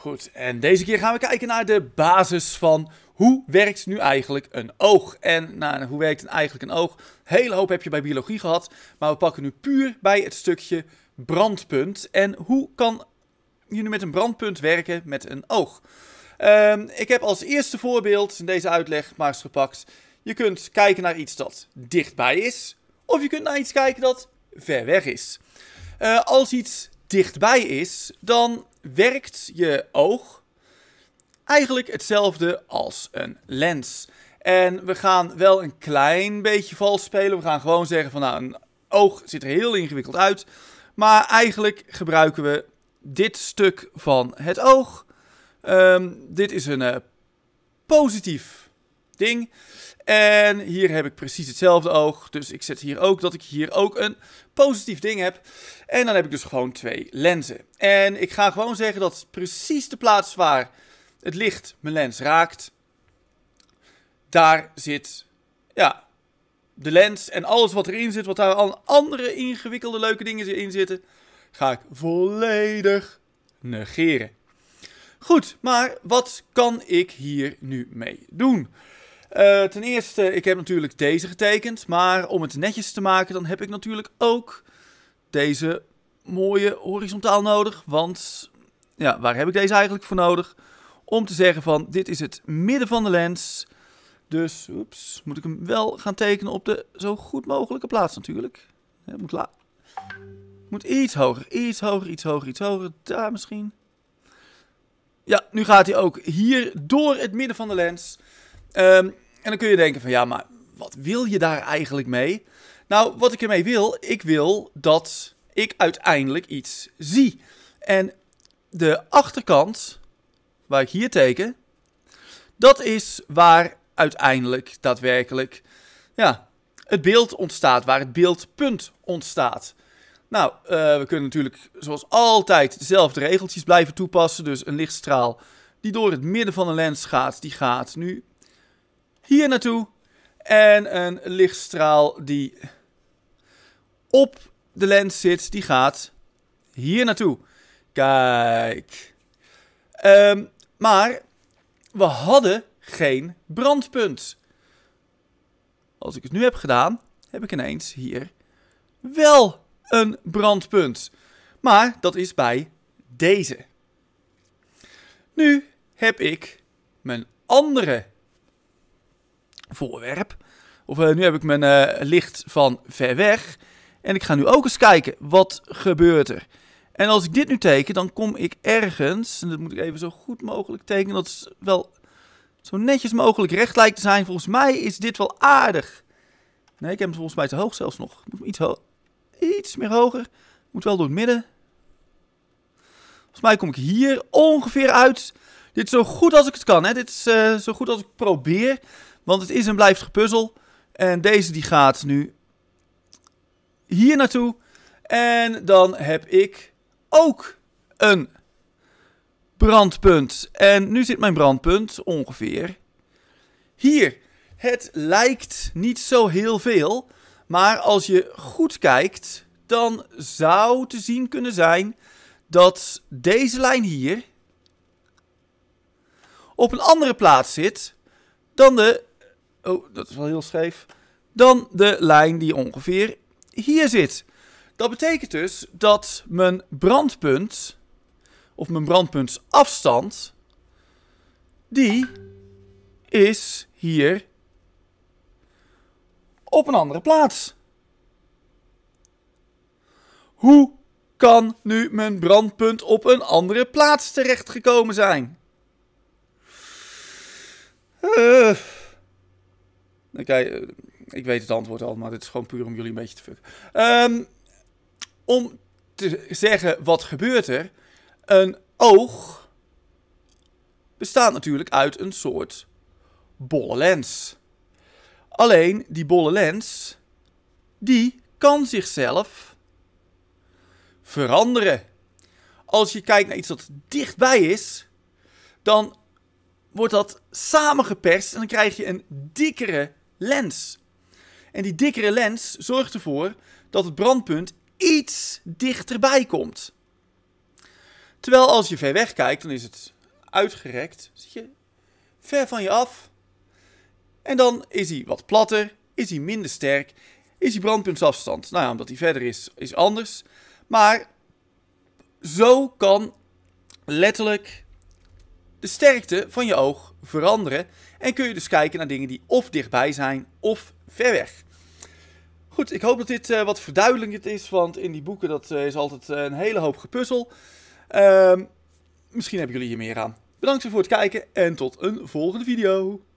Goed, en deze keer gaan we kijken naar de basis van hoe werkt nu eigenlijk een oog? En nou, hoe werkt eigenlijk een oog? Hele hoop heb je bij biologie gehad, maar we pakken nu puur bij het stukje brandpunt. En hoe kan je nu met een brandpunt werken met een oog? Ehm, ik heb als eerste voorbeeld in deze uitleg maar eens gepakt. Je kunt kijken naar iets dat dichtbij is, of je kunt naar iets kijken dat ver weg is. Eh, als iets dichtbij is, dan werkt je oog eigenlijk hetzelfde als een lens. En we gaan wel een klein beetje vals spelen. We gaan gewoon zeggen van nou, een oog ziet er heel ingewikkeld uit. Maar eigenlijk gebruiken we dit stuk van het oog. Ehm, dit is een eh, positief ding. En hier heb ik precies hetzelfde oog. Dus ik zet hier ook dat ik hier ook een positief ding heb. En dan heb ik dus gewoon twee lenzen. En ik ga gewoon zeggen dat precies de plaats waar het licht mijn lens raakt, daar zit ja, de lens en alles wat erin zit, wat daar al andere ingewikkelde leuke dingen in zitten, ga ik volledig negeren. Goed, maar wat kan ik hier nu mee doen? Eh, ten eerste, ik heb natuurlijk deze getekend. Maar om het netjes te maken, dan heb ik natuurlijk ook deze mooie horizontaal nodig. Want ja, waar heb ik deze eigenlijk voor nodig? Om te zeggen van, dit is het midden van de lens. Dus, oeps, moet ik hem wel gaan tekenen op de zo goed mogelijke plaats natuurlijk. Ja, moet, la moet iets hoger, iets hoger, iets hoger, iets hoger. Daar misschien. Ja, nu gaat hij ook hier door het midden van de lens. Ehm, en dan kun je denken van ja, maar wat wil je daar eigenlijk mee? Nou, wat ik ermee wil, ik wil dat ik uiteindelijk iets zie. En de achterkant, waar ik hier teken, dat is waar uiteindelijk daadwerkelijk ja, het beeld ontstaat, waar het beeldpunt ontstaat. Nou, eh, we kunnen natuurlijk zoals altijd dezelfde regeltjes blijven toepassen. Dus een lichtstraal die door het midden van een lens gaat, die gaat nu hier naartoe. En een lichtstraal die op de lens zit, die gaat hier naartoe. Kijk. Ehm, maar we hadden geen brandpunt. Als ik het nu heb gedaan, heb ik ineens hier wel een brandpunt. Maar dat is bij deze. Nu heb ik mijn andere voorwerp. Of eh, nu heb ik mijn eh, licht van ver weg. En ik ga nu ook eens kijken, wat gebeurt er? En als ik dit nu teken, dan kom ik ergens, en dat moet ik even zo goed mogelijk tekenen, dat is wel zo netjes mogelijk recht lijkt te zijn. Volgens mij is dit wel aardig. Nee, ik heb hem volgens mij te hoog zelfs nog. Moet iets, iets meer hoger. Moet wel door het midden. Volgens mij kom ik hier ongeveer uit. Dit is zo goed als ik het kan. Hè? Dit is eh, zo goed als ik probeer. Want het is een blijft gepuzzel. En deze die gaat nu hier naartoe. En dan heb ik ook een brandpunt. En nu zit mijn brandpunt ongeveer hier. Het lijkt niet zo heel veel. Maar als je goed kijkt, dan zou te zien kunnen zijn dat deze lijn hier op een andere plaats zit dan de oh, dat is wel heel scheef, dan de lijn die ongeveer hier zit. Dat betekent dus dat mijn brandpunt, of mijn brandpuntsafstand, die is hier op een andere plaats. Hoe kan nu mijn brandpunt op een andere plaats terechtgekomen zijn? Uh. Oké, eh, ik weet het antwoord al, maar dit is gewoon puur om jullie een beetje te fucken. Ehm, om te zeggen wat gebeurt er. Een oog bestaat natuurlijk uit een soort bolle lens. Alleen die bolle lens, die kan zichzelf veranderen. Als je kijkt naar iets dat dichtbij is, dan wordt dat samengeperst en dan krijg je een dikkere lens. En die dikkere lens zorgt ervoor dat het brandpunt iets dichterbij komt. Terwijl als je ver weg kijkt, dan is het uitgerekt. Zit je ver van je af. En dan is hij wat platter, is hij minder sterk, is die brandpuntsafstand. Nou ja, omdat hij verder is, is anders. Maar zo kan letterlijk de sterkte van je oog veranderen en kun je dus kijken naar dingen die of dichtbij zijn of ver weg. Goed, ik hoop dat dit eh, wat verduidelijkend is, want in die boeken dat, eh, is altijd eh, een hele hoop gepuzzel. Ehm, misschien hebben jullie hier meer aan. Bedankt voor het kijken en tot een volgende video.